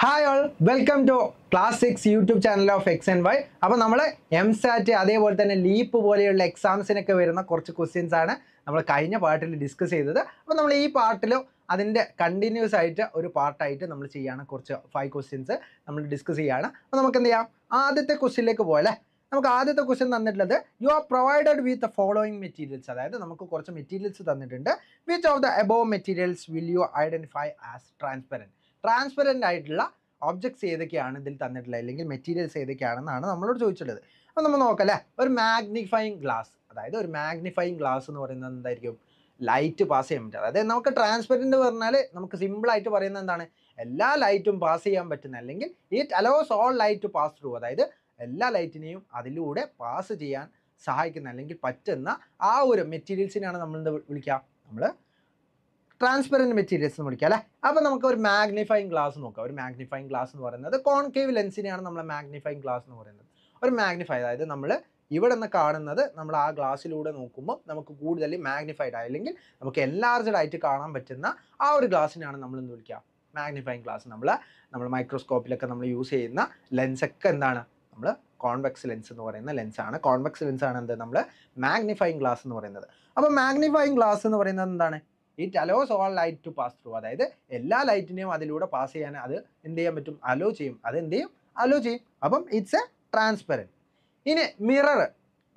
hi all welcome to class six YouTube channel of X and Y അപ്പോൾ നമ്മൾ M സാറ്റ് അതേപോലെ തന്നെ leap പോലെയുള്ള എക്സാംസിനൊക്കെ വരുന്ന കുറച്ച് ക്വസ്റ്റ്യൻസ് ആണ് നമ്മൾ കഴിഞ്ഞ പാർട്ടിൽ ഡിസ്കസ് ചെയ്തത് അപ്പോൾ നമ്മൾ ഈ പാർട്ടിലും അതിൻ്റെ കണ്ടിന്യൂസ് ആയിട്ട് ഒരു പാർട്ടായിട്ട് നമ്മൾ ചെയ്യുകയാണ് കുറച്ച് ഫൈവ് ക്വസ്റ്റ്യൻസ് നമ്മൾ ഡിസ്കസ് ചെയ്യുകയാണ് അപ്പോൾ നമുക്ക് എന്ത് ചെയ്യാം ആദ്യത്തെ ക്വസ്റ്റ്യനിലേക്ക് പോയല്ലേ നമുക്ക് ആദ്യത്തെ ക്വസ്റ്റ്യൻ തന്നിട്ടുള്ളത് you are provided with following materials അതായത് നമുക്ക് കുറച്ച് മെറ്റീരിയൽസ് തന്നിട്ടുണ്ട് which of the above materials will you identify as transparent transparent ആയിട്ടുള്ള ഒബ്ജക്ട്സ് ഏതൊക്കെയാണ് ഇതിൽ തന്നിട്ടുള്ളത് അല്ലെങ്കിൽ മെറ്റീരിയൽസ് ഏതൊക്കെയാണെന്നാണ് നമ്മളോട് ചോദിച്ചിട്ടുള്ളത് അപ്പോൾ നമ്മൾ നോക്കല്ലേ ഒരു മാഗ്നിഫൈങ് ഗ്ലാസ് അതായത് ഒരു മാഗ്നിഫൈങ് ഗ്ലാസ് എന്ന് പറയുന്നത് എന്തായിരിക്കും ലൈറ്റ് പാസ് ചെയ്യാൻ പറ്റും അതായത് നമുക്ക് ട്രാൻസ്പെറൻറ്റ് പറഞ്ഞാൽ നമുക്ക് സിമ്പിളായിട്ട് പറയുന്നത് എന്താണ് എല്ലാ ലൈറ്റും പാസ് ചെയ്യാൻ പറ്റുന്ന അല്ലെങ്കിൽ it allows all light to pass through അതായത് എല്ലാ ലൈറ്റിനെയും അതിലൂടെ പാസ് ചെയ്യാൻ സഹായിക്കുന്ന അല്ലെങ്കിൽ പറ്റുന്ന ആ ഒരു മെറ്റീരിയൽസിനാണ് നമ്മൾ എന്താ വിളിക്കുക നമ്മൾ ട്രാൻസ്പെറൻറ്റ് മെറ്റീരിയൽസ് എന്ന് വിളിക്കുക അല്ലേ അപ്പോൾ നമുക്ക് ഒരു മാഗ്നിഫൈങ് ഗ്ലാസ് നോക്കാം ഒരു മാഗ്നിഫൈങ് ഗ്ലാസ് എന്ന് പറയുന്നത് കോൺകേവ് ലെൻസിനെയാണ് നമ്മൾ മാഗ്നിഫൈങ് ഗ്ലാസ് എന്ന് പറയുന്നത് ഒരു മാഗ്നിഫൈ അതായത് നമ്മൾ ഇവിടെ നിന്ന് കാണുന്നത് നമ്മൾ ആ ഗ്ലാസ്സിലൂടെ നോക്കുമ്പോൾ നമുക്ക് കൂടുതൽ മാഗ്നിഫൈഡ് ആയി അല്ലെങ്കിൽ നമുക്ക് എൻലാർജഡ് ആയിട്ട് കാണാൻ പറ്റുന്ന ആ ഒരു ഗ്ലാസ്സിനെയാണ് നമ്മൾ എന്ത് വിളിക്കുക മാഗ്നിഫൈങ് ഗ്ലാസ് നമ്മൾ നമ്മൾ മൈക്രോസ്കോപ്പിലൊക്കെ നമ്മൾ യൂസ് ചെയ്യുന്ന ലെൻസൊക്കെ എന്താണ് നമ്മൾ കോൺവെക്സ് ലെൻസ് എന്ന് പറയുന്ന ലെൻസാണ് കോൺവെക്സ് ലെൻസാണ് എന്ത് നമ്മൾ മാഗ്നിഫൈങ് ഗ്ലാസ് എന്ന് പറയുന്നത് അപ്പോൾ മാഗ്നിഫൈങ് ഗ്ലാസ് എന്ന് പറയുന്നത് എന്താണ് it allows all light to pass through അതായത് എല്ലാ ലൈറ്റിനെയും അതിലൂടെ പാസ് ചെയ്യാൻ അത് എന്ത് ചെയ്യാൻ പറ്റും അലോ ചെയ്യും അത് എന്ത് ചെയ്യും അലോ ചെയ്യും അപ്പം ഇറ്റ്സ് എ ട്രാൻസ്പെറൻറ്റ് ഇനി മിറർ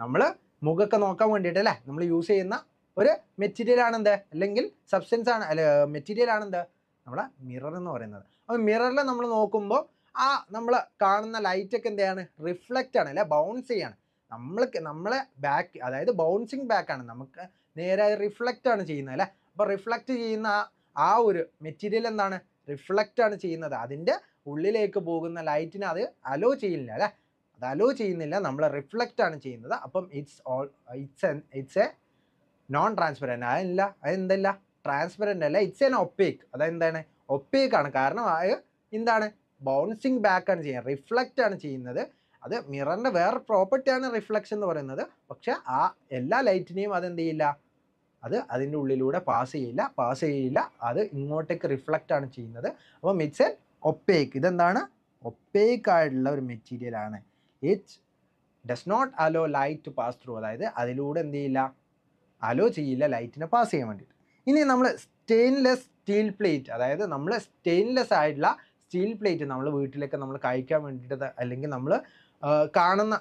നമ്മൾ മുഖമൊക്കെ നോക്കാൻ വേണ്ടിയിട്ട് അല്ലേ നമ്മൾ യൂസ് ചെയ്യുന്ന ഒരു മെറ്റീരിയൽ ആണെന്ത് അല്ലെങ്കിൽ സബ്സ്റ്റൻസ് ആണ് അല്ലെ മെറ്റീരിയൽ ആണെന്ത് നമ്മളെ മിറർ എന്ന് പറയുന്നത് അപ്പോൾ മിററിൽ നമ്മൾ നോക്കുമ്പോൾ ആ നമ്മൾ കാണുന്ന ലൈറ്റൊക്കെ എന്തെയാണ് റിഫ്ലക്റ്റ് ആണ് അല്ലെ ബൗൺസ് ചെയ്യാണ് നമ്മൾക്ക് നമ്മളെ ബാക്ക് അതായത് ബൗൺസിങ് ബാക്കാണ് നമുക്ക് നേരെ റിഫ്ലക്റ്റ് ആണ് ചെയ്യുന്നത് അല്ലേ അപ്പോൾ റിഫ്ലക്റ്റ് ചെയ്യുന്ന ആ ഒരു മെറ്റീരിയൽ എന്താണ് റിഫ്ലക്റ്റാണ് ചെയ്യുന്നത് അതിൻ്റെ ഉള്ളിലേക്ക് പോകുന്ന ലൈറ്റിനെ അത് അലോ ചെയ്യില്ല അല്ലേ അത് അലോ ചെയ്യുന്നില്ല നമ്മൾ റിഫ്ലക്റ്റാണ് ചെയ്യുന്നത് അപ്പം it's all it's it's a non transparent അതില്ല അതെന്തല്ല ട്രാൻസ്പെറൻ്റ് അല്ല ഇറ്റ്സ് എൻ ഒപ്പേക്ക് അതെന്താണ് ഒപ്പേക്കാണ് കാരണം അത് എന്താണ് ബൗൺസിങ് ബാക്കാണ് ചെയ്യുന്നത് റിഫ്ലക്റ്റാണ് ചെയ്യുന്നത് അത് മിററിൻ്റെ വേറെ പ്രോപ്പർട്ടിയാണ് റിഫ്ലക്ഷൻ എന്ന് പറയുന്നത് പക്ഷേ ആ എല്ലാ ലൈറ്റിനെയും അതെന്ത് ചെയ്യില്ല അത് അതിൻ്റെ ഉള്ളിലൂടെ പാസ് ചെയ്യില്ല പാസ് ചെയ്യില്ല അത് ഇങ്ങോട്ടേക്ക് റിഫ്ലക്റ്റ് ആണ് ചെയ്യുന്നത് അപ്പോൾ ഇറ്റ്സ് എൻ ഒപ്പേക്ക് ഇതെന്താണ് ഒപ്പേക്ക് ആയിട്ടുള്ള ഒരു മെറ്റീരിയൽ ആണ് it's does not allow light to pass through അതായത് അതിലൂടെ എന്ത് ചെയ്യില്ല അലോ ചെയ്യില്ല ലൈറ്റിനെ പാസ് ചെയ്യാൻ വേണ്ടിയിട്ട് ഇനി നമ്മൾ സ്റ്റെയിൻലെസ് സ്റ്റീൽ പ്ലേറ്റ് അതായത് നമ്മൾ സ്റ്റെയിൻലെസ് ആയിട്ടുള്ള സ്റ്റീൽ പ്ലേറ്റ് നമ്മൾ വീട്ടിലൊക്കെ നമ്മൾ കഴിക്കാൻ വേണ്ടിയിട്ട് അല്ലെങ്കിൽ നമ്മൾ കാണുന്ന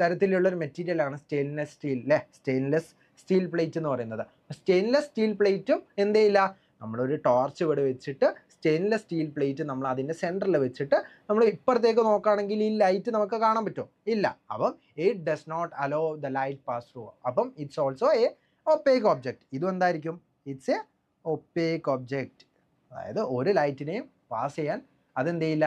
തരത്തിലുള്ള ഒരു മെറ്റീരിയലാണ് സ്റ്റെയിൻലെസ് സ്റ്റീൽ അല്ലേ സ്റ്റെയിൻലെസ് സ്റ്റീൽ പ്ലേറ്റ് എന്ന് പറയുന്നത് സ്റ്റെയിൻലെസ് സ്റ്റീൽ പ്ലേറ്റും എന്ത് ചെയ്യില്ല നമ്മളൊരു ടോർച്ച് ഇവിടെ വെച്ചിട്ട് സ്റ്റെയിൻലെസ് സ്റ്റീൽ പ്ലേറ്റ് നമ്മൾ അതിൻ്റെ സെൻറ്ററിൽ വെച്ചിട്ട് നമ്മൾ ഇപ്പുറത്തേക്ക് നോക്കുകയാണെങ്കിൽ ഈ ലൈറ്റ് നമുക്ക് കാണാൻ പറ്റുമോ ഇല്ല അപ്പം it does not allow the light pass through അപ്പം it's also a opaque object ഇതും എന്തായിരിക്കും ഇറ്റ്സ് എ ഒപ്പേക്ക് ഒബ്ജക്റ്റ് അതായത് ഒരു ലൈറ്റിനെയും പാസ് ചെയ്യാൻ അതെന്ത് ചെയ്യില്ല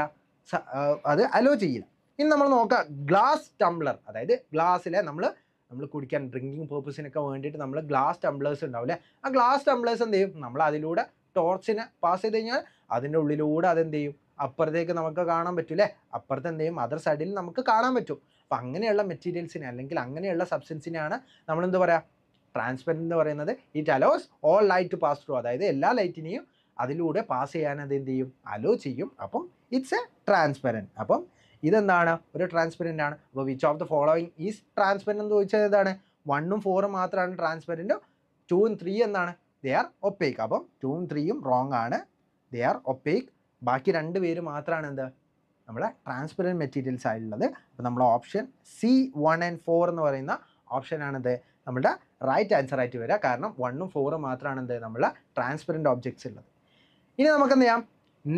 അത് അലോ ചെയ്യില്ല ഇനി നമ്മൾ നോക്കുക ഗ്ലാസ് ടംബ്ലർ അതായത് ഗ്ലാസ്സിലെ നമ്മൾ നമ്മൾ കുടിക്കാൻ ഡ്രിങ്കിങ് പേർപ്പസിനൊക്കെ വേണ്ടിയിട്ട് നമ്മൾ ഗ്ലാസ് ടംബ്ലേഴ്സ് ഉണ്ടാവില്ലേ ആ ഗ്ലാസ് ടംബ്ലേഴ്സ് എന്ത് ചെയ്യും നമ്മൾ അതിലൂടെ ടോർച്ചിനെ പാസ് ചെയ്ത് കഴിഞ്ഞാൽ അതിൻ്റെ ഉള്ളിലൂടെ അതെന്ത് ചെയ്യും അപ്പുറത്തേക്ക് നമുക്ക് കാണാൻ പറ്റൂലേ അപ്പുറത്ത് എന്ത് ചെയ്യും അതർ സൈഡിൽ നമുക്ക് കാണാൻ പറ്റും അപ്പം അങ്ങനെയുള്ള മെറ്റീരിയൽസിനെ അല്ലെങ്കിൽ അങ്ങനെയുള്ള സബ്സ്റ്റൻസിനെയാണ് നമ്മളെന്ത് പറയുക ട്രാൻസ്പെറൻറ്റ് എന്ന് പറയുന്നത് it allows all light pass through അതായത് എല്ലാ ലൈറ്റിനെയും അതിലൂടെ പാസ് ചെയ്യാൻ അത് എന്ത് ചെയ്യും അലോ ചെയ്യും അപ്പം ഇറ്റ്സ് എ ട്രാൻസ്പെറൻറ്റ് അപ്പം ഇതെന്താണ് ഒരു ട്രാൻസ്പെരൻ്റ് ആണ് അപ്പോൾ which of the following is transparent എന്ന് ചോദിച്ചാൽ ഏതാണ് വണ്ണും ഫോറും മാത്രമാണ് ട്രാൻസ്പെറൻറ്റ് ടൂവും ത്രീ എന്താണ് ദേ ആർ ഒപ്പേക്ക് അപ്പം ടൂവും ത്രീയും റോങ് ആണ് ദേ ആർ ഒപ്പേക്ക് ബാക്കി രണ്ട് പേര് മാത്രമാണ് എന്ത് നമ്മുടെ ട്രാൻസ്പെറൻറ്റ് മെറ്റീരിയൽസ് ആയിട്ടുള്ളത് അപ്പോൾ നമ്മുടെ option C one and four എന്ന് പറയുന്ന ഓപ്ഷനാണിത് നമ്മുടെ റൈറ്റ് ആൻസർ ആയിട്ട് വരിക കാരണം വണ്ണും ഫോറും മാത്രമാണ് എന്ത് നമ്മളെ ട്രാൻസ്പെറൻറ്റ് ഒബ്ജക്ട്സ് ഉള്ളത് ഇനി നമുക്ക് എന്ത് ചെയ്യാം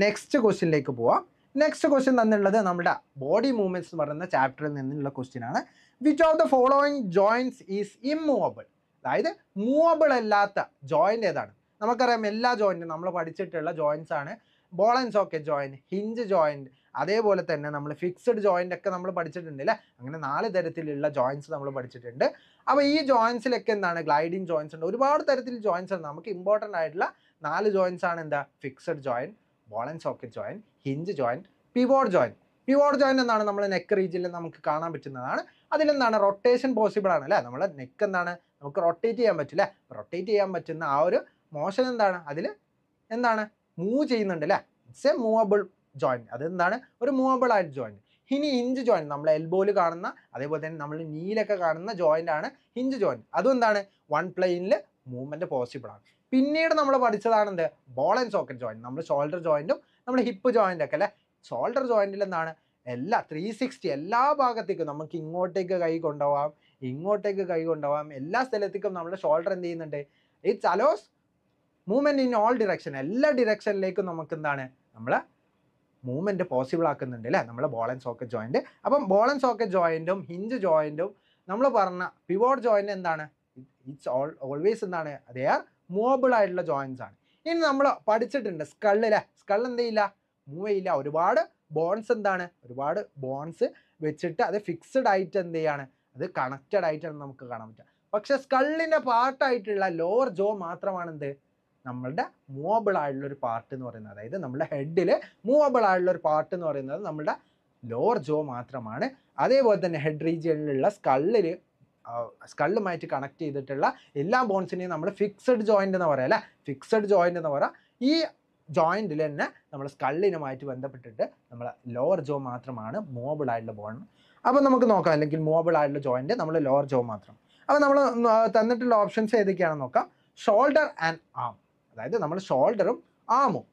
നെക്സ്റ്റ് ക്വസ്റ്റ്യനിലേക്ക് പോവാം നെക്സ്റ്റ് ക്വസ്റ്റ്യൻ തന്നുള്ളത് നമ്മുടെ ബോഡി മൂവ്മെൻറ്റ്സ് എന്ന് പറയുന്ന ചാപ്റ്ററിൽ നിന്നുള്ള ക്വസ്റ്റ്യൻ ആണ് which of the following joins is immovable അതായത് മൂവബിൾ അല്ലാത്ത ജോയിൻ്റ് ഏതാണ് നമുക്കറിയാം എല്ലാ ജോയിൻറ്റും നമ്മൾ പഠിച്ചിട്ടുള്ള ജോയിൻസ് ആണ് ball and socket joint hinge joint അതേപോലെ തന്നെ നമ്മൾ ഫിക്സഡ് ജോയിൻ്റ് ഒക്കെ നമ്മൾ പഠിച്ചിട്ടുണ്ട് അല്ലേ അങ്ങനെ നാല് തരത്തിലുള്ള ജോയിൻസ് നമ്മൾ പഠിച്ചിട്ടുണ്ട് അപ്പോൾ ഈ ജോയിൻസിലൊക്കെ എന്താണ് ഗ്ലൈഡിങ് ജോയിൻസ് ഉണ്ട് ഒരുപാട് തരത്തിൽ ജോയിൻസ് ഉണ്ട് നമുക്ക് ഇമ്പോർട്ടൻ്റ് ആയിട്ടുള്ള നാല് ജോയിൻസ് ആണ് എന്താ fixed joint ball and socket joint hinge joint pivot joint pivot joint എന്നാണ് നമ്മൾ നെക്ക് റീജിയനിൽ നമുക്ക് കാണാൻ പറ്റുന്നതാണ് അതിലെന്താണ് റൊട്ടേഷൻ പോസിബിൾ ആണ് അല്ലേ നമ്മൾ നെക്ക് എന്താണ് നമുക്ക് റൊട്ടേറ്റ് ചെയ്യാൻ പറ്റില്ല റൊട്ടേറ്റ് ചെയ്യാൻ പറ്റുന്ന ആ ഒരു മോഷൻ എന്താണ് അതിൽ എന്താണ് മൂവ് ചെയ്യുന്നുണ്ട് അല്ലേ ഇറ്റ്സ് എ മൂവബിൾ ജോയിൻറ്റ് അതെന്താണ് ഒരു മൂവബിൾ ആയിട്ട് ജോയിന്റ് ഇനി ഹിഞ്ച് ജോയിൻറ്റ് നമ്മൾ എൽബോയിൽ കാണുന്ന അതേപോലെ തന്നെ നമ്മൾ നീലൊക്കെ കാണുന്ന ജോയിൻ്റ് ആണ് ഹിഞ്ച് ജോയിന്റ് അതും എന്താണ് വൺ പ്ലെയിനിൽ മൂവ്മെൻറ്റ് പോസിബിൾ ആണ് പിന്നീട് നമ്മൾ പഠിച്ചതാണ് എന്ത് ബോൾ ആൻഡ് സോക്കറ്റ് ജോയിൻറ്റ് നമ്മൾ ഷോൾഡർ ജോയിൻറ്റും നമ്മൾ ഹിപ്പ് ജോയിൻ്റ് ഒക്കെ അല്ലേ ഷോൾഡർ ജോയിൻറ്റിൽ എന്താണ് എല്ലാ ത്രീ സിക്സ്റ്റി എല്ലാ ഭാഗത്തേക്കും നമുക്ക് ഇങ്ങോട്ടേക്ക് കൈ കൊണ്ടുപോകാം ഇങ്ങോട്ടേക്ക് കൈ കൊണ്ടുപോകാം എല്ലാ സ്ഥലത്തേക്കും നമ്മുടെ ഷോൾഡർ എന്ത് ചെയ്യുന്നുണ്ട് it's allows movement in all direction എല്ലാ ഡിറക്ഷനിലേക്കും നമുക്ക് എന്താണ് നമ്മൾ മൂവ്മെൻറ്റ് പോസിബിൾ ആക്കുന്നുണ്ട് അല്ലേ നമ്മളെ ബോൾ ആൻഡ് സോക്കറ്റ് ജോയിൻറ്റ് അപ്പം ബോൾ ആൻഡ് സോക്കറ്റ് ജോയിൻറ്റും ഹിഞ്ച് ജോയിൻറ്റും നമ്മൾ പറഞ്ഞ പിവോട്ട് ജോയിൻറ്റ് എന്താണ് ഇറ്റ്സ് ഓൾ ഓൾവേസ് എന്താണ് അതെയാ മൂവബിൾ ആയിട്ടുള്ള ജോയിൻസ് ആണ് ഇനി നമ്മൾ പഠിച്ചിട്ടുണ്ട് സ്കള്ളിലെ സ്കൾ എന്ത് ചെയ്യില്ല മൂവ് ചെയ്യില്ല ഒരുപാട് ബോൺസ് എന്താണ് ഒരുപാട് ബോൺസ് വെച്ചിട്ട് അത് ഫിക്സഡ് ആയിട്ട് എന്ത് ചെയ്യാണ് അത് കണക്റ്റഡ് ആയിട്ടാണ് നമുക്ക് കാണാൻ പറ്റുക പക്ഷേ സ്കള്ളിൻ്റെ പാർട്ടായിട്ടുള്ള ലോവർ ജോ മാത്രമാണ് എന്ത് നമ്മളുടെ മൂവബിൾ ആയിട്ടുള്ള ഒരു പാർട്ട് എന്ന് പറയുന്നത് അതായത് നമ്മുടെ ഹെഡിൽ മൂവബിൾ ആയിട്ടുള്ള ഒരു പാർട്ട് എന്ന് പറയുന്നത് നമ്മുടെ ലോവർ ജോ മാത്രമാണ് അതേപോലെ തന്നെ ഹെഡ് റീജിയനിലുള്ള സ്കള്ളിൽ സ്കള്ളുമായിട്ട് കണക്ട് ചെയ്തിട്ടുള്ള എല്ലാ ബോൺസിനെയും നമ്മൾ ഫിക്സഡ് ജോയിൻ്റ് എന്ന് പറയാം അല്ലേ ഫിക്സഡ് ജോയിൻ്റ് എന്ന് പറയാം ഈ ജോയിൻറ്റിൽ തന്നെ നമ്മൾ സ്കള്ളിനുമായിട്ട് ബന്ധപ്പെട്ടിട്ട് നമ്മൾ ലോവർ ജോ മാത്രമാണ് മൂവബിളായിട്ടുള്ള ആയിട്ടുള്ള ബോൺ അപ്പോൾ നമുക്ക് നോക്കാം അല്ലെങ്കിൽ മൂവബിളായിട്ടുള്ള ആയിട്ടുള്ള ജോയിൻറ്റ് നമ്മൾ ലോവർ ജോ മാത്രം അപ്പോൾ നമ്മൾ തന്നിട്ടുള്ള ഓപ്ഷൻസ് ഏതൊക്കെയാണെന്ന് നോക്കാം ഷോൾഡർ ആൻഡ് ആം അതായത് നമ്മൾ ഷോൾഡറും ആമും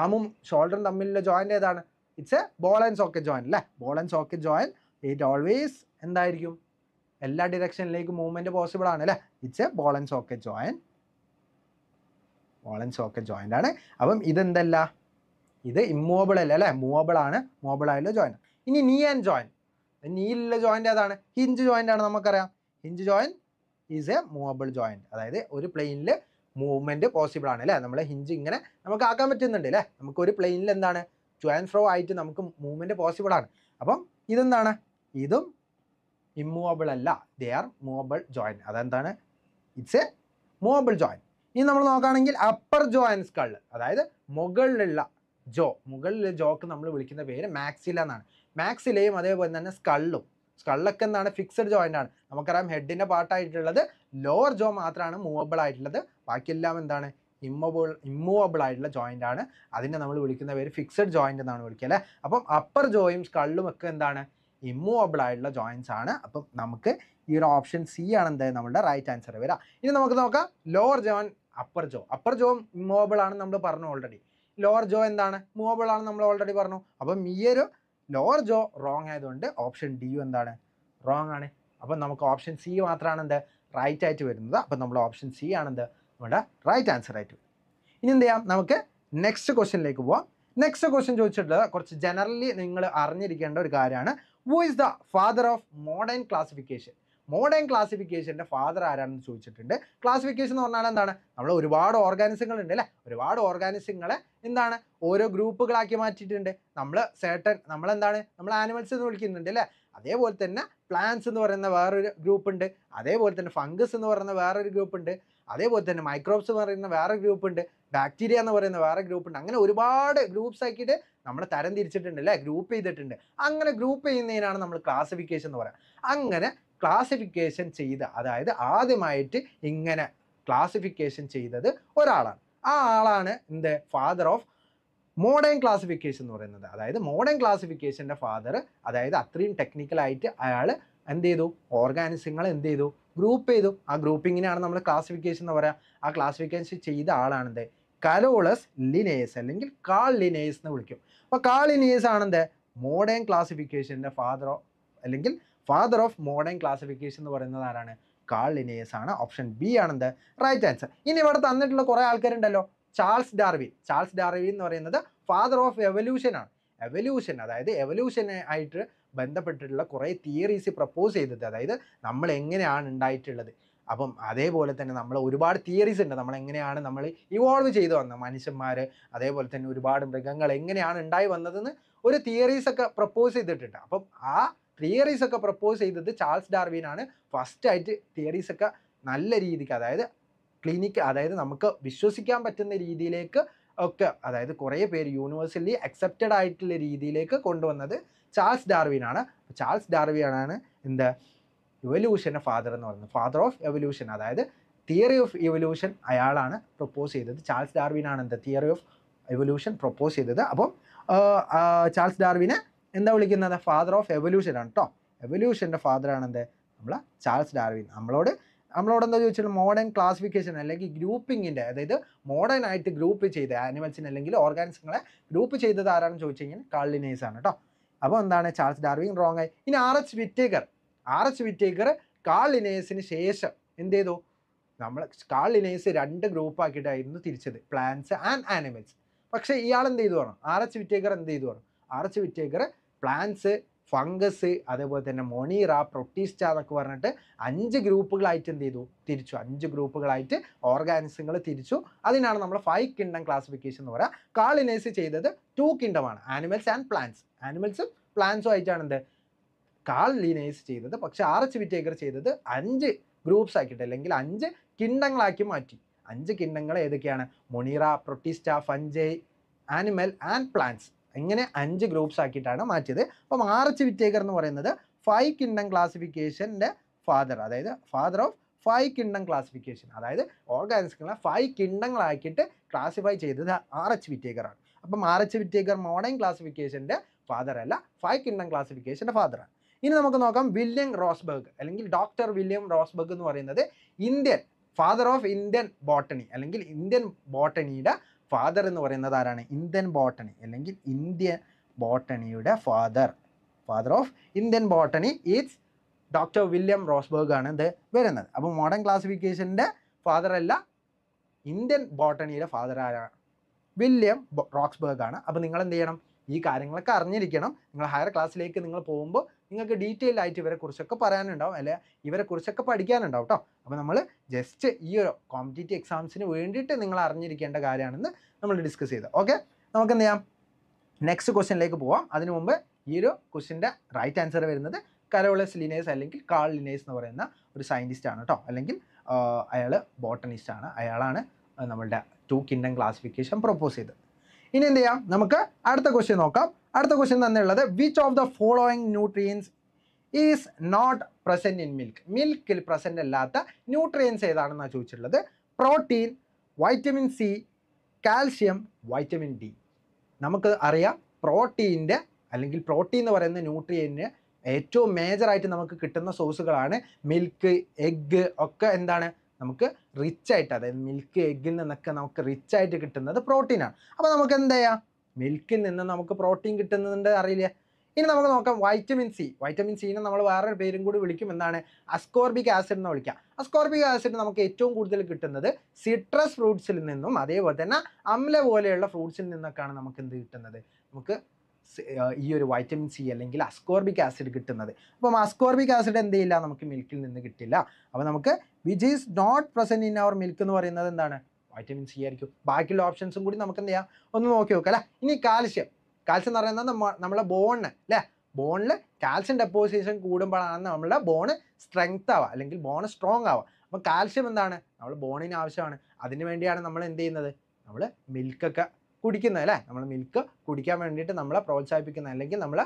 ആമും ഷോൾഡറും തമ്മിലുള്ള ജോയിൻ്റ് ഏതാണ് it's a ball and socket joint അല്ലേ ball and socket joint it always എന്തായിരിക്കും എല്ലാ ഡിറക്ഷനിലേക്ക് മൂവ്മെന്റ് പോസിബിൾ ആണ് അല്ലെ it's a ball and socket joint ball and socket joint ആണ് അപ്പം ഇതെന്തല്ല ഇത് ഇമ്മൂവബിൾ അല്ല അല്ലെ മൂവബിൾ ആണ് മൂവബിൾ ആയുള്ള ജോയിന്റ് ഇനി നീ ആൻഡ് ജോയിന്റ് നീലുള്ള ജോയിന്റ് ഏതാണ് ഹിഞ്ച് ജോയിന്റ് ആണ് നമുക്കറിയാം hinge joint is a movable joint അതായത് ഒരു പ്ലെയിനിൽ മൂവ്മെന്റ് പോസിബിൾ ആണ് അല്ലേ നമ്മൾ ഹിഞ്ച് ഇങ്ങനെ നമുക്ക് ആക്കാൻ പറ്റുന്നുണ്ട് അല്ലേ നമുക്ക് ഒരു പ്ലെയിനിൽ എന്താണ് ജോയിന്റ് ഫ്രോ ആയിട്ട് നമുക്ക് മൂവ്മെന്റ് പോസിബിൾ ആണ് അപ്പം ഇതെന്താണ് ഇതും ഇമ്മൂവബിൾ അല്ല ദേ ആർ മൂവബിൾ ജോയിൻറ്റ് അതെന്താണ് ഇറ്റ്സ് എ മൂവബിൾ ജോയിൻറ്റ് ഇനി നമ്മൾ നോക്കുകയാണെങ്കിൽ അപ്പർ ജോയിൻസ് കള്ള് അതായത് മുകളിലുള്ള ജോ മുകളിലെ ജോക്ക് നമ്മൾ വിളിക്കുന്ന പേര് മാക്സില എന്നാണ് മാക്സിലയും അതേപോലെ തന്നെ സ്കള്ളും സ്കള്ളൊക്കെ എന്താണ് ഫിക്സഡ് ജോയിൻ്റ് ആണ് നമുക്കറിയാം ഹെഡിൻ്റെ പാർട്ടായിട്ടുള്ളത് ലോവർ ജോ മാത്രമാണ് മൂവബിൾ ആയിട്ടുള്ളത് ബാക്കിയെല്ലാം എന്താണ് ഇമ്മൂവബിൾ ഇമ്മൂവബിൾ ആയിട്ടുള്ള ജോയിൻ്റ് ആണ് അതിനെ നമ്മൾ വിളിക്കുന്ന പേര് ഫിക്സഡ് ജോയിൻ്റ് എന്നാണ് വിളിക്കുക അല്ലേ അപ്പം അപ്പർ ജോയും സ്കള്ളും ഒക്കെ എന്താണ് ഇമ്മൂവബിൾ ആയിട്ടുള്ള ജോയിൻസ് ആണ് അപ്പം നമുക്ക് ഈ ഒരു ഓപ്ഷൻ സി ആണ് എന്തായാലും നമ്മുടെ റൈറ്റ് ആൻസർ വരാം ഇനി നമുക്ക് നോക്കാം lower jaw upper jaw upper jaw immovable ആണെന്ന് നമ്മൾ പറഞ്ഞു ഓൾറെഡി ലോവർ ജോ എന്താണ് മൂവബിൾ ആണെന്ന് നമ്മൾ ഓൾറെഡി പറഞ്ഞു അപ്പം ഈ ഒരു ലോവർ ജോ റോങ് ആയതുകൊണ്ട് ഓപ്ഷൻ ഡി യു എന്താണ് റോങ് ആണ് അപ്പം നമുക്ക് ഓപ്ഷൻ സി മാത്രമാണ് എന്ത് റൈറ്റ് ആയിട്ട് വരുന്നത് അപ്പം നമ്മൾ ഓപ്ഷൻ സി ആണെന്ത് നമ്മുടെ റൈറ്റ് ആൻസർ ആയിട്ട് ഇനി എന്ത് ചെയ്യാം നമുക്ക് നെക്സ്റ്റ് ക്വസ്റ്റ്യനിലേക്ക് പോവാം നെക്സ്റ്റ് ക്വസ്റ്റ്യൻ ചോദിച്ചിട്ടുള്ളത് കുറച്ച് ജനറലി നിങ്ങൾ അറിഞ്ഞിരിക്കേണ്ട ഒരു കാര്യമാണ് who is the father of modern classification modern ക്ലാസിഫിക്കേഷൻ്റെ ഫാദർ ആരാണെന്ന് ചോദിച്ചിട്ടുണ്ട് ക്ലാസിഫിക്കേഷൻ എന്ന് പറഞ്ഞാൽ എന്താണ് നമ്മൾ ഒരുപാട് ഓർഗാനിസങ്ങൾ ഉണ്ട് അല്ലേ ഒരുപാട് ഓർഗാനിസങ്ങളെ എന്താണ് ഓരോ ഗ്രൂപ്പുകളാക്കി മാറ്റിയിട്ടുണ്ട് നമ്മൾ സേട്ടൻ നമ്മളെന്താണ് നമ്മൾ ആനിമൽസ് എന്ന് വിളിക്കുന്നുണ്ട് അല്ലേ അതേപോലെ തന്നെ പ്ലാന്റ്സ് എന്ന് പറയുന്ന വേറൊരു ഗ്രൂപ്പ് ഉണ്ട് അതേപോലെ തന്നെ ഫംഗസ് എന്ന് പറയുന്ന വേറൊരു ഗ്രൂപ്പ് ഉണ്ട് അതേപോലെ തന്നെ മൈക്രോബ്സ് എന്ന് പറയുന്ന വേറെ ഗ്രൂപ്പ് ഉണ്ട് ബാക്ടീരിയ എന്ന് പറയുന്ന വേറെ ഗ്രൂപ്പ് ഉണ്ട് അങ്ങനെ ഒരുപാട് ഗ്രൂപ്പ്സ് ആക്കിയിട്ട് നമ്മൾ തരം തിരിച്ചിട്ടുണ്ട് അല്ലേ ഗ്രൂപ്പ് ചെയ്തിട്ടുണ്ട് അങ്ങനെ ഗ്രൂപ്പ് ചെയ്യുന്നതിനാണ് നമ്മൾ ക്ലാസിഫിക്കേഷൻ എന്ന് പറയുക അങ്ങനെ ക്ലാസിഫിക്കേഷൻ ചെയ്ത അതായത് ആദ്യമായിട്ട് ഇങ്ങനെ ക്ലാസിഫിക്കേഷൻ ചെയ്തത് ഒരാളാണ് ആ ആളാണ് എന്ത് ഫാദർ ഓഫ് മോഡേൺ ക്ലാസിഫിക്കേഷൻ എന്ന് പറയുന്നത് അതായത് മോഡേൺ ക്ലാസിഫിക്കേഷൻ്റെ ഫാദർ അതായത് അത്രയും ടെക്നിക്കലായിട്ട് അയാൾ എന്ത് ചെയ്തു ഓർഗാനിസങ്ങളെ എന്ത് ചെയ്തു ഗ്രൂപ്പ് ചെയ്തു ആ ഗ്രൂപ്പിങ്ങിനെയാണ് നമ്മൾ ക്ലാസിഫിക്കേഷൻ എന്ന് പറയുക ആ ക്ലാസിഫിക്കേഷൻ ചെയ്ത ആളാണെന്ത് കലോളസ് ലിനേസ് അല്ലെങ്കിൽ കാൾ ലിനേസ് എന്ന് വിളിക്കും അപ്പോൾ കാൾ ലിനേസ് ആണെന്ത് മോഡേൺ ക്ലാസിഫിക്കേഷൻ്റെ ഫാദർ ഓഫ് അല്ലെങ്കിൽ ഫാദർ ഓഫ് മോഡേൺ ക്ലാസിഫിക്കേഷൻ എന്ന് പറയുന്നത് ആരാണ് കാൾ ലിനേസ് ആണ് ഓപ്ഷൻ ബി ആണെന്ത് റൈറ്റ് ആൻസർ ഇനി ഇവിടെ തന്നിട്ടുള്ള കുറേ ആൾക്കാരുണ്ടല്ലോ ചാൾസ് ഡാർവി ചാൾസ് ഡാർവി എന്ന് പറയുന്നത് ഫാദർ ഓഫ് എവല്യൂഷൻ ആണ് എവല്യൂഷൻ അതായത് എവല്യൂഷൻ ആയിട്ട് ബന്ധപ്പെട്ടിട്ടുള്ള കുറേ തിയറീസ് പ്രപ്പോസ് ചെയ്തത് അതായത് നമ്മൾ എങ്ങനെയാണ് ഉണ്ടായിട്ടുള്ളത് അപ്പം അതേപോലെ തന്നെ നമ്മൾ ഒരുപാട് തിയറീസ് ഉണ്ട് നമ്മൾ എങ്ങനെയാണ് നമ്മൾ ഇവോൾവ് ചെയ്തു വന്ന മനുഷ്യന്മാർ അതേപോലെ തന്നെ ഒരുപാട് മൃഗങ്ങൾ എങ്ങനെയാണ് ഉണ്ടായി വന്നതെന്ന് ഒരു തിയറീസ് ഒക്കെ പ്രപ്പോസ് ചെയ്തിട്ടുണ്ട് അപ്പം ആ തിയറീസ് ഒക്കെ പ്രപ്പോസ് ചെയ്തത് ചാൾസ് ഡാർവിനാണ് ഫസ്റ്റായിട്ട് തിയറീസ് ഒക്കെ നല്ല രീതിക്ക് അതായത് ക്ലിനിക്ക് അതായത് നമുക്ക് വിശ്വസിക്കാൻ പറ്റുന്ന രീതിയിലേക്ക് ഒക്കെ അതായത് കുറേ പേര് യൂണിവേഴ്സലി അക്സെപ്റ്റഡ് ആയിട്ടുള്ള രീതിയിലേക്ക് കൊണ്ടുവന്നത് ചാൾസ് ഡാർവിനാണ് ചാൾസ് ആണ് എന്ത് എവല്യൂഷൻ്റെ ഫാദർ എന്ന് പറയുന്നത് ഫാദർ ഓഫ് എവല്യൂഷൻ അതായത് തിയറി ഓഫ് എവല്യൂഷൻ അയാളാണ് പ്രപ്പോസ് ചെയ്തത് ചാൾസ് ഡാർവിനാണ് എന്ത് തിയറി ഓഫ് എവല്യൂഷൻ പ്രപ്പോസ് ചെയ്തത് അപ്പം ചാൾസ് ഡാർവിനെ എന്താ വിളിക്കുന്നത് ഫാദർ ഓഫ് എവല്യൂഷൻ ആണ് കേട്ടോ എവല്യൂഷൻ്റെ ആണ് എന്ത് നമ്മൾ ചാൾസ് ഡാർവിൻ നമ്മളോട് നമ്മളോട് എന്താ ചോദിച്ചാൽ മോഡേൺ ക്ലാസിഫിക്കേഷൻ അല്ലെങ്കിൽ ഗ്രൂപ്പിങ്ങിൻ്റെ അതായത് മോഡേൺ ആയിട്ട് ഗ്രൂപ്പ് ചെയ്ത ആനിമൽസിനെ അല്ലെങ്കിൽ ഓർഗാനിസങ്ങളെ ഗ്രൂപ്പ് ചെയ്തത് ആരാണെന്ന് ചോദിച്ചു കഴിഞ്ഞാൽ കാളിനേഴ്സ് ആണ് കേട്ടോ അപ്പോൾ എന്താണ് ചാൾസ് ഡാർവിൻ റോങ് ആയി ഇനി R H Whittaker R H Whittaker Carl ലിനേഴ്സിന് ശേഷം എന്ത് ചെയ്തു നമ്മൾ കാൾ ലിനേഴ്സ് രണ്ട് ഗ്രൂപ്പാക്കിയിട്ടായിരുന്നു തിരിച്ചത് പ്ലാന്റ്സ് ആൻഡ് ആനിമൽസ് പക്ഷേ ഇയാൾ എന്ത് ചെയ്തു പറഞ്ഞു ആർ എച്ച് വിറ്റേക്കർ എന്ത് ചെയ്തു പറഞ്ഞു R H Whittaker plants fungus അതേപോലെ തന്നെ മൊണീറ പ്രൊട്ടീസ്റ്റ എന്നൊക്കെ പറഞ്ഞിട്ട് അഞ്ച് ഗ്രൂപ്പുകളായിട്ട് എന്ത് ചെയ്തു തിരിച്ചു അഞ്ച് ഗ്രൂപ്പുകളായിട്ട് ഓർഗാനിസങ്ങൾ തിരിച്ചു അതിനാണ് നമ്മൾ ഫൈവ് കിങ്ഡം ക്ലാസിഫിക്കേഷൻ എന്ന് പറയുക കാളിനേഴ്സ് ചെയ്തത് ടു ആണ് ആനിമൽസ് ആൻഡ് പ്ലാന്റ്സ് ആനിമൽസും പ്ലാന്റ്സും ആയിട്ടാണ് എന്ത് കാൾ ലീനൈസ് ചെയ്തത് പക്ഷെ ആർ എച്ച് വിറ്റേക്കർ ചെയ്തത് അഞ്ച് ഗ്രൂപ്പ്സ് ആക്കിയിട്ട് അല്ലെങ്കിൽ അഞ്ച് കിണ്ണങ്ങളാക്കി മാറ്റി അഞ്ച് കിണ്ണങ്ങൾ ഏതൊക്കെയാണ് Monera Protista Fungi animal and plants ഇങ്ങനെ അഞ്ച് ഗ്രൂപ്പ്സ് ആക്കിയിട്ടാണ് മാറ്റിയത് അപ്പം ആർ എച്ച് വിറ്റേക്കർ എന്ന് പറയുന്നത് ഫൈവ് കിണ്ണം ക്ലാസിഫിക്കേഷൻ്റെ ഫാദർ അതായത് ഫാദർ ഓഫ് ഫൈവ് കിണ്ണം ക്ലാസിഫിക്കേഷൻ അതായത് ഓർഗാനിസങ്ങളെ ഫൈവ് കിണ്ണങ്ങളാക്കിയിട്ട് ക്ലാസിഫൈ ചെയ്തത് ആർ എച്ച് വിറ്റേക്കറാണ് അപ്പം ആർ എച്ച് വിറ്റേക്കർ മോഡേൺ ക്ലാസിഫിക്കേഷൻ്റെ ഫാദർ അല്ല ഫൈവ് കിങ്ഡം ക്ലാസിഫിക്കേഷൻ്റെ ഫാദറാണ് ഇനി നമുക്ക് നോക്കാം വില്യം റോസ്ബർഗ് അല്ലെങ്കിൽ ഡോക്ടർ വില്യം റോസ്ബർഗ് എന്ന് പറയുന്നത് Indian father of Indian botany അല്ലെങ്കിൽ ഇന്ത്യൻ ബോട്ടണിയുടെ ഫാദർ എന്ന് പറയുന്നത് ആരാണ് ഇന്ത്യൻ ബോട്ടണി അല്ലെങ്കിൽ ഇന്ത്യൻ ബോട്ടണിയുടെ father father of Indian botany is doctor William Roxburgh ആണ് ഇത് വരുന്നത് അപ്പോൾ മോഡേൺ ക്ലാസിഫിക്കേഷൻ്റെ ഫാദർ അല്ല ഇന്ത്യൻ ബോട്ടണിയുടെ ഫാദർ ആരാണ് വില്യം റോക്സ്ബർഗ് ആണ് അപ്പോൾ നിങ്ങൾ എന്ത് ചെയ്യണം ഈ കാര്യങ്ങളൊക്കെ അറിഞ്ഞിരിക്കണം നിങ്ങൾ ഹയർ ക്ലാസ്സിലേക്ക് നിങ്ങൾ പോകുമ്പോൾ നിങ്ങൾക്ക് ഡീറ്റെയിൽ ആയിട്ട് കുറിച്ചൊക്കെ പറയാനുണ്ടാവും അല്ലെ ഇവരെക്കുറിച്ചൊക്കെ പഠിക്കാനുണ്ടാവും കേട്ടോ അപ്പോൾ നമ്മൾ ജസ്റ്റ് ഈ ഒരു കോമ്പറ്റേറ്റീവ് എക്സാംസിന് വേണ്ടിയിട്ട് നിങ്ങൾ അറിഞ്ഞിരിക്കേണ്ട കാര്യമാണെന്ന് നമ്മൾ ഡിസ്കസ് ചെയ്തത് ഓക്കെ നമുക്ക് എന്ത് ചെയ്യാം നെക്സ്റ്റ് ക്വസ്റ്റ്യനിലേക്ക് പോവാം അതിനു മുമ്പ് ഈ ഒരു ക്വസ്റ്റിൻ്റെ റൈറ്റ് ആൻസർ വരുന്നത് കരോളസ് ലിനേഴ്സ് അല്ലെങ്കിൽ കാൾ ലിനേഴ്സ് എന്ന് പറയുന്ന ഒരു സയൻറ്റിസ്റ്റ് ആണ് കേട്ടോ അല്ലെങ്കിൽ അയാൾ ബോട്ടണിസ്റ്റ് ആണ് അയാളാണ് നമ്മളുടെ ടു കിൻഡം ക്ലാസിഫിക്കേഷൻ പ്രൊപ്പോസ് ചെയ്തത് ഇനി എന്ത് ചെയ്യാം നമുക്ക് അടുത്ത ക്വസ്റ്റ്യൻ നോക്കാം അടുത്ത ക്വസ്റ്റ്യൻ തന്നെയുള്ളത് which of the following nutrients is not present in milk മിൽക്കിൽ പ്രസൻ്റ് അല്ലാത്ത ന്യൂട്രിയൻസ് ഏതാണെന്നാണ് ചോദിച്ചിട്ടുള്ളത് protein vitamin C calcium vitamin D നമുക്ക് അറിയാം പ്രോട്ടീൻ്റെ അല്ലെങ്കിൽ പ്രോട്ടീൻ എന്ന് പറയുന്ന ന്യൂട്രിയന് ഏറ്റവും മേജറായിട്ട് നമുക്ക് കിട്ടുന്ന സോഴ്സുകളാണ് മിൽക്ക് എഗ്ഗ് ഒക്കെ എന്താണ് നമുക്ക് റിച്ച് ആയിട്ട് അതായത് മിൽക്ക് എഗ്ഗിൽ നിന്നൊക്കെ നമുക്ക് റിച്ച് ആയിട്ട് കിട്ടുന്നത് പ്രോട്ടീനാണ് അപ്പോൾ നമുക്ക് എന്താ മിൽക്കിൽ നിന്ന് നമുക്ക് പ്രോട്ടീൻ കിട്ടുന്നുണ്ട് അറിയില്ല ഇനി നമുക്ക് നോക്കാം വൈറ്റമിൻ സി വൈറ്റമിൻ സീനെ നമ്മൾ വേറൊരു പേരും കൂടി വിളിക്കും എന്താണ് അസ്കോർബിക് ആസിഡ് എന്ന് വിളിക്കാം അസ്കോർബിക് ആസിഡ് നമുക്ക് ഏറ്റവും കൂടുതൽ കിട്ടുന്നത് സിട്രസ് ഫ്രൂട്ട്സിൽ നിന്നും അതേപോലെ തന്നെ അമ്ല പോലെയുള്ള ഫ്രൂട്ട്സിൽ നിന്നൊക്കെയാണ് നമുക്ക് എന്ത് കിട്ടുന്നത് നമുക്ക് ഈ ഒരു വൈറ്റമിൻ സി അല്ലെങ്കിൽ അസ്കോർബിക് ആസിഡ് കിട്ടുന്നത് അപ്പം അസ്കോർബിക് ആസിഡ് എന്ത് ചെയ്യില്ല നമുക്ക് മിൽക്കിൽ നിന്ന് കിട്ടില്ല അപ്പോൾ നമുക്ക് which is not present in our milk എന്ന് പറയുന്നത് എന്താണ് വൈറ്റമിൻ സി ആയിരിക്കും ബാക്കിയുള്ള ഓപ്ഷൻസും കൂടി നമുക്ക് എന്ത് ചെയ്യാം ഒന്ന് നോക്കി നോക്കാം അല്ലേ ഇനി കാൽഷ്യം കാൽസ്യം എന്ന് പറയുന്നത് നമ്മളെ ബോണിന് അല്ലേ ബോണിൽ കാൽസ്യം ഡെപ്പോസിഷൻ കൂടുമ്പോഴാണ് നമ്മളുടെ ബോണ് സ്ട്രെങ്ത് ആവുക അല്ലെങ്കിൽ ബോണ് സ്ട്രോങ് ആവുക അപ്പോൾ കാൽസ്യം എന്താണ് നമ്മൾ ബോണിന് ആവശ്യമാണ് അതിന് വേണ്ടിയാണ് നമ്മൾ എന്ത് ചെയ്യുന്നത് നമ്മൾ മിൽക്കൊക്കെ കുടിക്കുന്നത് അല്ലേ നമ്മൾ മിൽക്ക് കുടിക്കാൻ വേണ്ടിയിട്ട് നമ്മളെ പ്രോത്സാഹിപ്പിക്കുന്നത് അല്ലെങ്കിൽ നമ്മളെ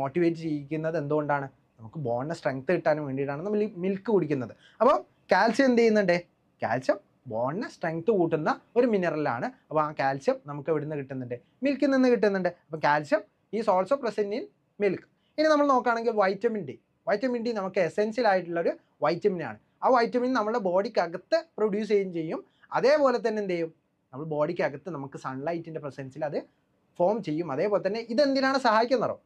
മോട്ടിവേറ്റ് ചെയ്യിക്കുന്നത് എന്തുകൊണ്ടാണ് നമുക്ക് ബോണിൻ്റെ സ്ട്രെങ്ത് കിട്ടാൻ വേണ്ടിയിട്ടാണ് നമ്മൾ ഈ മിൽക്ക് കുടിക്കുന്നത് അപ്പോൾ കാൽസ്യം എന്ത് ചെയ്യുന്നുണ്ട് കാൽസ്യം ബോണിന് സ്ട്രെങ്ത് കൂട്ടുന്ന ഒരു മിനറലാണ് അപ്പോൾ ആ കാൽസ്യം നമുക്ക് എവിടുന്ന് കിട്ടുന്നുണ്ട് മിൽക്കിൽ നിന്ന് കിട്ടുന്നുണ്ട് അപ്പോൾ calcium is also present in milk ഇനി നമ്മൾ നോക്കുകയാണെങ്കിൽ വൈറ്റമിൻ ഡി വൈറ്റമിൻ ഡി നമുക്ക് എസെൻഷ്യൽ ആയിട്ടുള്ളൊരു വൈറ്റമിനാണ് ആ വൈറ്റമിൻ നമ്മുടെ ബോഡിക്കകത്ത് പ്രൊഡ്യൂസ് ചെയ്യുകയും ചെയ്യും അതേപോലെ തന്നെ എന്ത് ചെയ്യും നമ്മൾ ബോഡിക്കകത്ത് നമുക്ക് സൺലൈറ്റിൻ്റെ പ്രസൻസിൽ അത് ഫോം ചെയ്യും അതേപോലെ തന്നെ ഇതെന്തിനാണ് സഹായിക്കുന്നതോ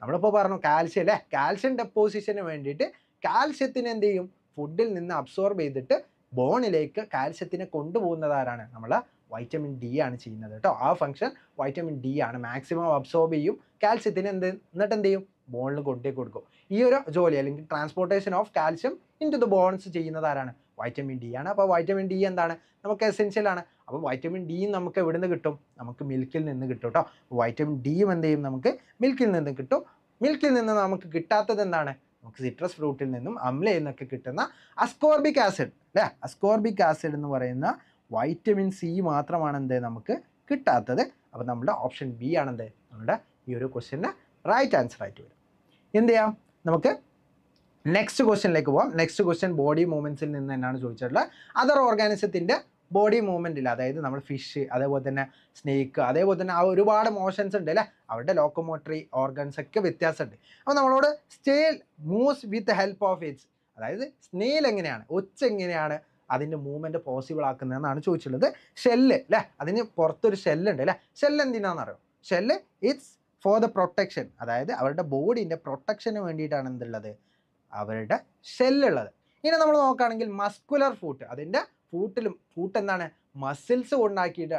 നമ്മളിപ്പോൾ പറഞ്ഞു കാൽസ്യം അല്ലേ കാൽസ്യം ഡെപ്പോസിഷന് വേണ്ടിയിട്ട് കാൽസ്യത്തിന് എന്ത് ചെയ്യും ഫുഡിൽ നിന്ന് അബ്സോർബ് ചെയ്തിട്ട് ബോണിലേക്ക് കാൽസ്യത്തിനെ കൊണ്ടുപോകുന്നതാരാണ് നമ്മൾ വൈറ്റമിൻ ഡി ആണ് ചെയ്യുന്നത് കേട്ടോ ആ ഫംഗ്ഷൻ വൈറ്റമിൻ ഡി ആണ് മാക്സിമം അബ്സോർബ് ചെയ്യും കാൽസ്യത്തിന് എന്ത് എന്നിട്ട് എന്ത് ചെയ്യും ബോണിൽ കൊണ്ടേ കൊടുക്കും ഈ ഒരു ജോലി അല്ലെങ്കിൽ transportation of calcium into the bones ചെയ്യുന്നതാരാണ് വൈറ്റമിൻ ഡി ആണ് അപ്പോൾ വൈറ്റമിൻ ഡി എന്താണ് നമുക്ക് എസെൻഷ്യൽ ആണ് അപ്പോൾ വൈറ്റമിൻ ഡിയും നമുക്ക് എവിടെ നിന്ന് കിട്ടും നമുക്ക് മിൽക്കിൽ നിന്ന് കിട്ടും കേട്ടോ വൈറ്റമിൻ ഡിയും എന്ത് ചെയ്യും നമുക്ക് മിൽക്കിൽ നിന്ന് കിട്ടും മിൽക്കിൽ നിന്ന് നമുക്ക് കിട്ടാത്തത് എന്താണ് നമുക്ക് സിട്രസ് ഫ്രൂട്ടിൽ നിന്നും അമ്ലയിൽ നിന്നൊക്കെ കിട്ടുന്ന അസ്കോർബിക് ആസിഡ് അല്ലേ അസ്കോർബിക് ആസിഡ് എന്ന് പറയുന്ന വൈറ്റമിൻ സി മാത്രമാണ് എന്ത് നമുക്ക് കിട്ടാത്തത് അപ്പോൾ നമ്മുടെ ഓപ്ഷൻ ബി ആണെന്ത് നമ്മുടെ ഈ ഒരു ക്വസ്റ്റിൻ്റെ റൈറ്റ് ആൻസർ ആയിട്ട് വരും എന്ത് ചെയ്യാം നമുക്ക് നെക്സ്റ്റ് ക്വസ്റ്റ്യനിലേക്ക് പോകാം നെക്സ്റ്റ് ക്വസ്റ്റ്യൻ ബോഡി മൂവ്മെൻസിൽ നിന്ന് തന്നെയാണ് ചോദിച്ചിട്ടുള്ളത് അതർ ഓർഗാനിസത്തിൻ്റെ ബോഡി ഇല്ല അതായത് നമ്മൾ ഫിഷ് അതേപോലെ തന്നെ സ്നേക്ക് അതേപോലെ തന്നെ ആ ഒരുപാട് മോഷൻസ് ഉണ്ട് അല്ലേ അവരുടെ ലോക്കോമോട്ടറി ഓർഗൻസ് ഒക്കെ വ്യത്യാസമുണ്ട് അപ്പോൾ നമ്മളോട് snail moves with help of its അതായത് സ്നേൽ എങ്ങനെയാണ് ഒച്ച എങ്ങനെയാണ് അതിൻ്റെ മൂവ്മെൻറ്റ് പോസിബിൾ ആക്കുന്നതെന്നാണ് ചോദിച്ചിട്ടുള്ളത് ഷെല്ല് അല്ലേ അതിന് പുറത്തൊരു ഷെല്ലുണ്ട് അല്ലേ ഷെല്ല് എന്തിനാണെന്നറിയോ shell it's for the protection അതായത് അവരുടെ ബോഡീൻ്റെ പ്രൊട്ടക്ഷന് വേണ്ടിയിട്ടാണ് എന്തുള്ളത് അവരുടെ ഷെല്ലുള്ളത് ഇനി നമ്മൾ നോക്കുകയാണെങ്കിൽ മസ്കുലർ ഫൂട്ട് അതിൻ്റെ ഫൂട്ടിലും ഫൂട്ട് എന്താണ് മസിൽസ് കൊണ്ടാക്കിയിട്ട്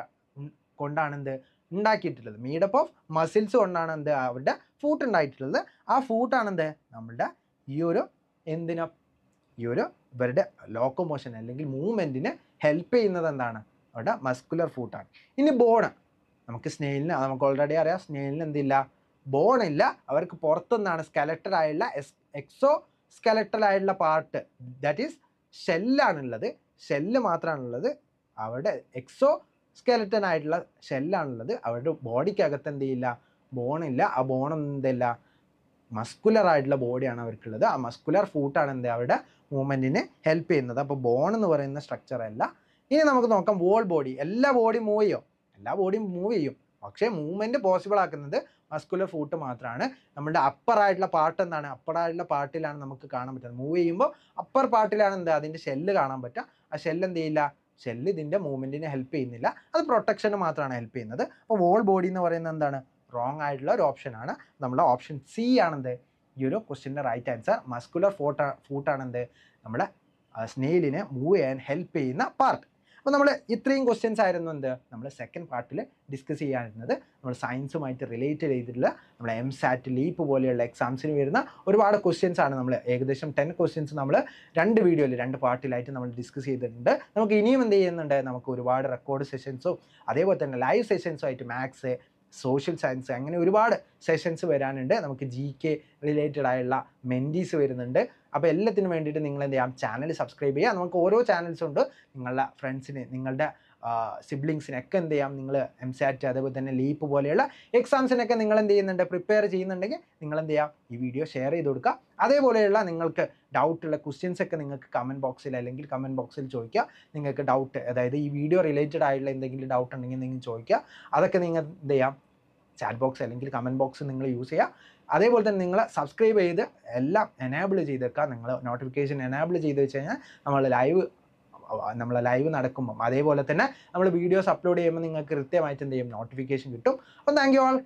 കൊണ്ടാണ് എന്ത് ഉണ്ടാക്കിയിട്ടുള്ളത് മീഡപ്പ് ഓഫ് മസിൽസ് കൊണ്ടാണ് എന്ത് അവരുടെ ഫൂട്ട് ഉണ്ടായിട്ടുള്ളത് ആ ഫൂട്ടാണ് എന്ത് നമ്മളുടെ ഈ ഒരു എന്തിനെ ഈ ഒരു ഇവരുടെ ലോക്കോമോഷൻ അല്ലെങ്കിൽ മൂവ്മെൻറ്റിന് ഹെൽപ്പ് ചെയ്യുന്നത് എന്താണ് അവരുടെ മസ്കുലർ ഫൂട്ടാണ് ഇനി ബോണ് നമുക്ക് സ്നേഹിന് നമുക്ക് ഓൾറെഡി അറിയാം സ്നേഹിന് എന്തില്ല ബോണില്ല അവർക്ക് പുറത്തുനിന്നാണ് സ്കെലറ്റഡ് ആയുള്ള എക്സോ സ്കെലക്ടൽ ആയിട്ടുള്ള പാർട്ട് ദാറ്റ് ഈസ് ഷെല്ലാണുള്ളത് ഷെല്ല് മാത്രമാണുള്ളത് അവരുടെ എക്സോ സ്കെലറ്റൻ ആയിട്ടുള്ള ഷെല്ലാണുള്ളത് അവരുടെ ബോഡിക്കകത്ത് എന്ത് ചെയ്യില്ല ബോണില്ല ആ ബോൺ എന്തില്ല മസ്കുലർ ആയിട്ടുള്ള ബോഡിയാണ് അവർക്കുള്ളത് ആ മസ്കുലർ ഫൂട്ടാണ് എന്ത് അവരുടെ മൂവ്മെൻറ്റിനെ ഹെൽപ്പ് ചെയ്യുന്നത് അപ്പോൾ ബോൺ എന്ന് പറയുന്ന സ്ട്രക്ചർ അല്ല ഇനി നമുക്ക് നോക്കാം വോൾ ബോഡി എല്ലാ ബോഡിയും മൂവ് ചെയ്യും എല്ലാ ബോഡിയും മൂവ് ചെയ്യും പക്ഷേ മൂവ്മെൻറ്റ് പോസിബിൾ ആക്കുന്നത് മസ്കുലർ ഫൂട്ട് മാത്രമാണ് നമ്മുടെ അപ്പർ ആയിട്ടുള്ള പാർട്ട് എന്താണ് അപ്പർ ആയിട്ടുള്ള പാർട്ടിലാണ് നമുക്ക് കാണാൻ പറ്റുന്നത് മൂവ് ചെയ്യുമ്പോൾ അപ്പർ പാർട്ടിലാണ് എന്താ അതിൻ്റെ ഷെല്ല് കാണാൻ പറ്റുക ആ ഷെല്ല് എന്ത് ചെയ്യില്ല ഷെല്ല് ഇതിൻ്റെ മൂവ്മെൻറ്റിനെ ഹെൽപ്പ് ചെയ്യുന്നില്ല അത് പ്രൊട്ടക്ഷന് മാത്രമാണ് ഹെൽപ്പ് ചെയ്യുന്നത് അപ്പോൾ വോൾ ബോഡി എന്ന് പറയുന്നത് എന്താണ് റോങ് ആയിട്ടുള്ള ഒരു ഓപ്ഷനാണ് നമ്മുടെ ഓപ്ഷൻ സി ആണെന്ത് ഈ ഒരു ക്വസ്റ്റിൻ്റെ റൈറ്റ് ആൻസർ മസ്കുലർ ഫോട്ടാ ഫൂട്ടാണെന്ത് നമ്മുടെ സ്നേലിനെ മൂവ് ചെയ്യാൻ ഹെൽപ്പ് ചെയ്യുന്ന പാർട്ട് അപ്പോൾ നമ്മൾ ഇത്രയും ക്വസ്റ്റ്യൻസ് ആയിരുന്നു എന്ത് നമ്മൾ സെക്കൻഡ് പാർട്ടിൽ ഡിസ്കസ് ചെയ്യാനിരുന്നത് നമ്മൾ സയൻസുമായിട്ട് റിലേറ്റ് ചെയ്തിട്ടുള്ള നമ്മൾ എം സാറ്റ് ലീപ്പ് പോലെയുള്ള എക്സാംസിന് വരുന്ന ഒരുപാട് ക്വസ്റ്റ്യൻസ് ആണ് നമ്മൾ ഏകദേശം ടെൻ ക്വസ്റ്റ്യൻസ് നമ്മൾ രണ്ട് വീഡിയോയിൽ രണ്ട് പാർട്ടിലായിട്ട് നമ്മൾ ഡിസ്കസ് ചെയ്തിട്ടുണ്ട് നമുക്ക് ഇനിയും എന്ത് ചെയ്യുന്നുണ്ട് നമുക്ക് ഒരുപാട് റെക്കോർഡ് സെഷൻസും അതേപോലെ തന്നെ ലൈവ് സെഷൻസും ആയിട്ട് മാത്സ് സോഷ്യൽ സയൻസ് അങ്ങനെ ഒരുപാട് സെഷൻസ് വരാനുണ്ട് നമുക്ക് ജി കെ റിലേറ്റഡ് ആയുള്ള മെൻറ്റീസ് വരുന്നുണ്ട് അപ്പോൾ എല്ലാത്തിനും വേണ്ടിയിട്ട് നിങ്ങൾ എന്ത് ചെയ്യാം ചാനൽ സബ്സ്ക്രൈബ് ചെയ്യുക നമുക്ക് ഓരോ ചാനൽസ് ഉണ്ട് നിങ്ങളുടെ ഫ്രണ്ട്സിന് നിങ്ങളുടെ സിബ്ലിങ്സിനൊക്കെ എന്ത് ചെയ്യാം നിങ്ങൾ എം സാറ്റ് അതേപോലെ തന്നെ ലീപ്പ് പോലെയുള്ള എക്സാംസിനൊക്കെ നിങ്ങൾ എന്ത് ചെയ്യുന്നുണ്ട് പ്രിപ്പയർ ചെയ്യുന്നുണ്ടെങ്കിൽ നിങ്ങൾ എന്ത് ചെയ്യാം ഈ വീഡിയോ ഷെയർ ചെയ്ത് കൊടുക്കുക അതേപോലെയുള്ള നിങ്ങൾക്ക് ഡൗട്ടുള്ള ക്വസ്റ്റ്യൻസ് ഒക്കെ നിങ്ങൾക്ക് കമൻറ്റ് ബോക്സിൽ അല്ലെങ്കിൽ കമൻറ്റ് ബോക്സിൽ ചോദിക്കുക നിങ്ങൾക്ക് ഡൗട്ട് അതായത് ഈ വീഡിയോ റിലേറ്റഡ് ആയിട്ടുള്ള എന്തെങ്കിലും ഡൗട്ട് ഉണ്ടെങ്കിൽ നിങ്ങൾ ചോദിക്കുക അതൊക്കെ നിങ്ങൾ എന്ത് ചെയ്യാം ചാറ്റ് ബോക്സ് അല്ലെങ്കിൽ കമൻറ്റ് ബോക്സ് നിങ്ങൾ യൂസ് ചെയ്യുക അതേപോലെ തന്നെ നിങ്ങൾ സബ്സ്ക്രൈബ് ചെയ്ത് എല്ലാം എനേബിൾ വെക്കുക നിങ്ങൾ നോട്ടിഫിക്കേഷൻ എനേബിൾ ചെയ്ത് വെച്ച് കഴിഞ്ഞാൽ നമ്മൾ ലൈവ് നമ്മൾ ലൈവ് നടക്കുമ്പം അതേപോലെ തന്നെ നമ്മൾ വീഡിയോസ് അപ്ലോഡ് ചെയ്യുമ്പോൾ നിങ്ങൾക്ക് കൃത്യമായിട്ട് എന്ത് ചെയ്യും നോട്ടിഫിക്കേഷൻ കിട്ടും അപ്പോൾ താങ്ക് യു ആൾ